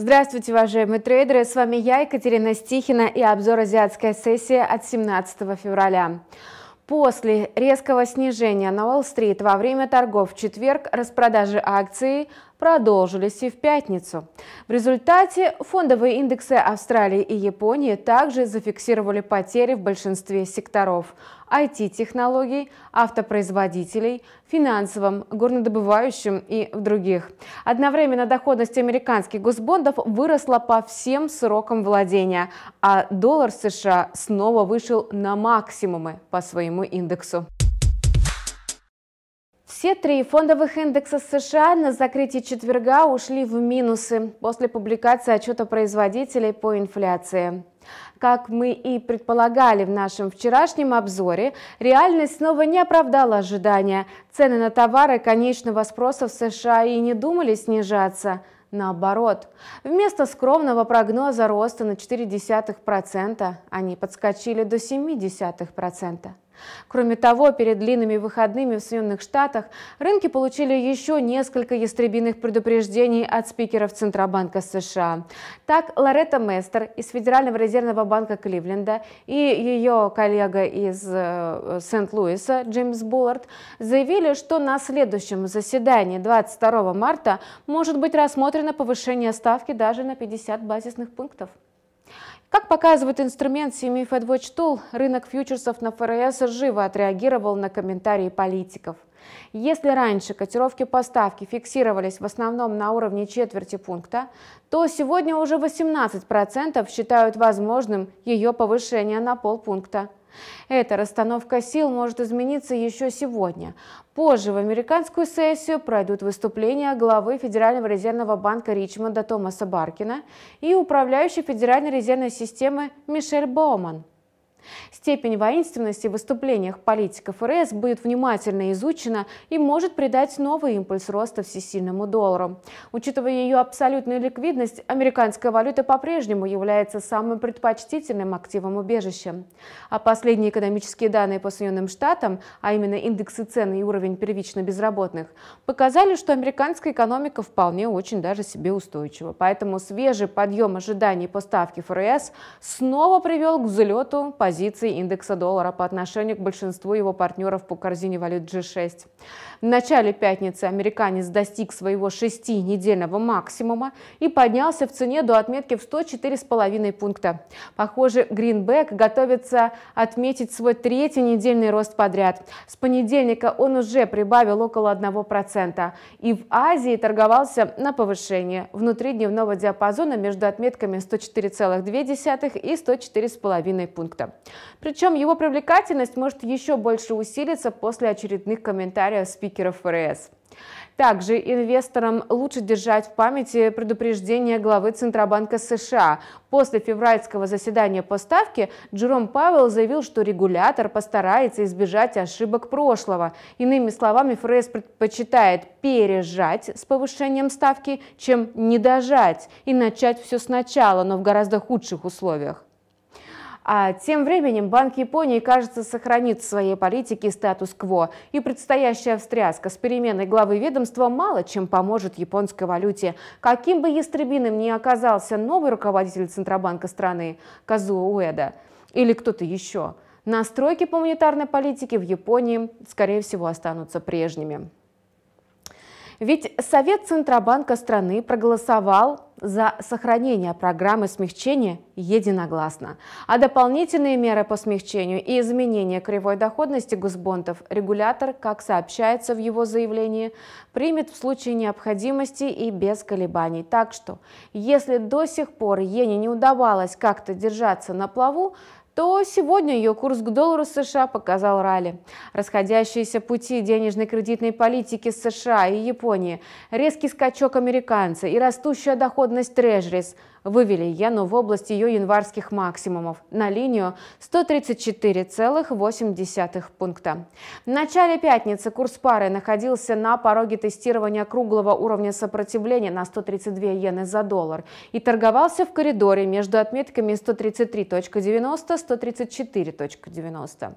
Здравствуйте, уважаемые трейдеры! С вами я, Екатерина Стихина и обзор азиатской сессии от 17 февраля. После резкого снижения на Уолл-стрит во время торгов в четверг распродажи акций продолжились и в пятницу. В результате фондовые индексы Австралии и Японии также зафиксировали потери в большинстве секторов – IT-технологий, автопроизводителей, финансовом, горнодобывающем и в других. Одновременно доходность американских госбондов выросла по всем срокам владения, а доллар США снова вышел на максимумы по своему индексу. Все три фондовых индекса США на закрытии четверга ушли в минусы после публикации отчета производителей по инфляции. Как мы и предполагали в нашем вчерашнем обзоре, реальность снова не оправдала ожидания. Цены на товары конечного спроса в США и не думали снижаться. Наоборот, вместо скромного прогноза роста на 0,4% они подскочили до 0,7%. Кроме того, перед длинными выходными в Соединенных Штатах рынки получили еще несколько ястребиных предупреждений от спикеров Центробанка США. Так, Лоретта Местер из Федерального резервного банка Кливленда и ее коллега из э, Сент-Луиса Джеймс Буллард заявили, что на следующем заседании 22 марта может быть рассмотрено повышение ставки даже на 50 базисных пунктов. Как показывает инструмент семьи FedWatch Tool, рынок фьючерсов на ФРС живо отреагировал на комментарии политиков. Если раньше котировки поставки фиксировались в основном на уровне четверти пункта, то сегодня уже 18% считают возможным ее повышение на полпункта. Эта расстановка сил может измениться еще сегодня. Позже в американскую сессию пройдут выступления главы Федерального резервного банка Ричмонда Томаса Баркина и управляющей Федеральной резервной системы Мишель Боуман. Степень воинственности в выступлениях политиков ФРС будет внимательно изучена и может придать новый импульс роста всесильному доллару. Учитывая ее абсолютную ликвидность, американская валюта по-прежнему является самым предпочтительным активом убежища. А последние экономические данные по Соединенным Штатам, а именно индексы цен и уровень первично безработных, показали, что американская экономика вполне очень даже себе устойчива. Поэтому свежий подъем ожиданий по ставке ФРС снова привел к взлету по позиций индекса доллара по отношению к большинству его партнеров по корзине валют G6. В начале пятницы американец достиг своего шестинедельного максимума и поднялся в цене до отметки в 104,5 пункта. Похоже, Гринбек готовится отметить свой третий недельный рост подряд. С понедельника он уже прибавил около 1%. И в Азии торговался на повышение. Внутри дневного диапазона между отметками 104,2 и 104,5 пункта. Причем его привлекательность может еще больше усилиться после очередных комментариев спикеров ФРС. Также инвесторам лучше держать в памяти предупреждение главы Центробанка США. После февральского заседания по ставке Джером Павел заявил, что регулятор постарается избежать ошибок прошлого. Иными словами, ФРС предпочитает пережать с повышением ставки, чем не дожать и начать все сначала, но в гораздо худших условиях. А тем временем Банк Японии, кажется, сохранит в своей политике статус-кво, и предстоящая встряска с переменой главы ведомства мало чем поможет японской валюте. Каким бы ястребиным ни оказался новый руководитель Центробанка страны Казуо Уэда или кто-то еще, настройки по монетарной политике в Японии, скорее всего, останутся прежними. Ведь Совет Центробанка страны проголосовал за сохранение программы смягчения единогласно, а дополнительные меры по смягчению и изменение кривой доходности госбондов регулятор, как сообщается в его заявлении, примет в случае необходимости и без колебаний. Так что, если до сих пор Ене не удавалось как-то держаться на плаву, то сегодня ее курс к доллару США показал ралли. Расходящиеся пути денежно кредитной политики США и Японии, резкий скачок американца и растущая доходность трежерис – вывели иену в область ее январских максимумов на линию 134,8 пункта. В начале пятницы курс пары находился на пороге тестирования круглого уровня сопротивления на 132 иены за доллар и торговался в коридоре между отметками 133.90-134.90.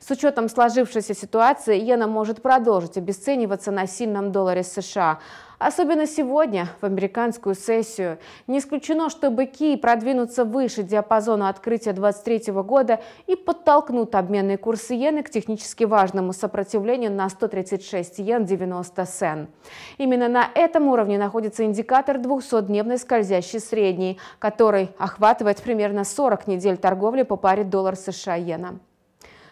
С учетом сложившейся ситуации иена может продолжить обесцениваться на сильном долларе США – Особенно сегодня, в американскую сессию. Не исключено, что быки продвинутся выше диапазона открытия 2023 года и подтолкнут обменные курсы иены к технически важному сопротивлению на 136 иен 90 сен. Именно на этом уровне находится индикатор 200-дневной скользящей средней, который охватывает примерно 40 недель торговли по паре доллар США-иена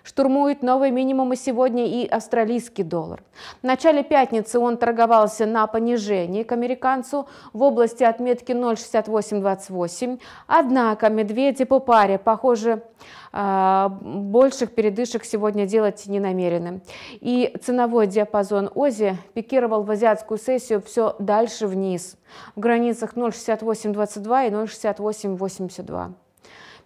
штурмует новые минимумы сегодня и австралийский доллар. В начале пятницы он торговался на понижение к американцу в области отметки 0,6828. Однако медведи по паре, похоже, а, больших передышек сегодня делать не намерены. И ценовой диапазон ОЗИ пикировал в азиатскую сессию все дальше вниз, в границах 0,6822 и 0,6882.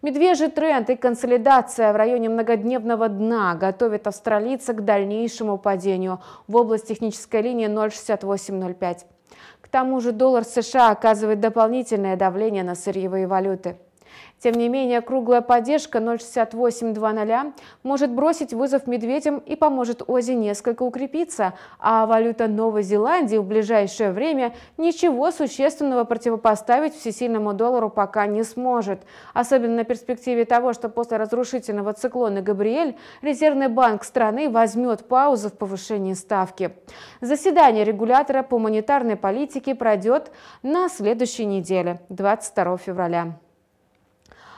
Медвежий тренд и консолидация в районе многодневного дна готовят австралийца к дальнейшему падению в область технической линии 06805. К тому же доллар США оказывает дополнительное давление на сырьевые валюты. Тем не менее, круглая поддержка 06820 может бросить вызов медведям и поможет ОЗИ несколько укрепиться, а валюта Новой Зеландии в ближайшее время ничего существенного противопоставить всесильному доллару пока не сможет. Особенно на перспективе того, что после разрушительного циклона Габриэль Резервный банк страны возьмет паузу в повышении ставки. Заседание регулятора по монетарной политике пройдет на следующей неделе, 22 февраля.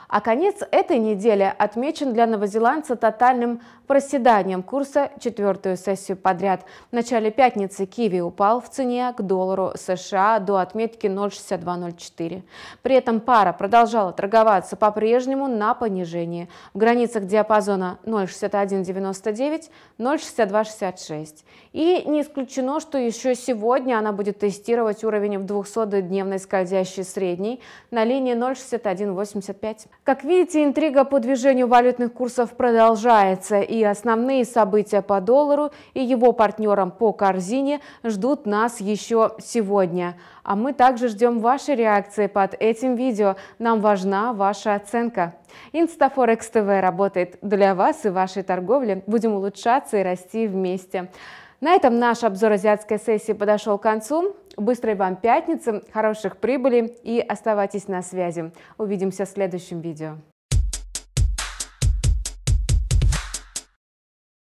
А конец этой недели отмечен для новозеландца тотальным проседанием курса четвертую сессию подряд. В начале пятницы киви упал в цене к доллару США до отметки 0,6204. При этом пара продолжала торговаться по-прежнему на понижении в границах диапазона 0,6199-0,6266. И не исключено, что еще сегодня она будет тестировать уровень в 200-дневной скользящей средней на линии 0,6185. Как видите, интрига по движению валютных курсов продолжается, и основные события по доллару и его партнерам по корзине ждут нас еще сегодня. А мы также ждем вашей реакции под этим видео. Нам важна ваша оценка. Инстафорекс ТВ работает для вас и вашей торговли. Будем улучшаться и расти вместе. На этом наш обзор азиатской сессии подошел к концу. Быстрой вам пятницы, хороших прибылей и оставайтесь на связи. Увидимся в следующем видео.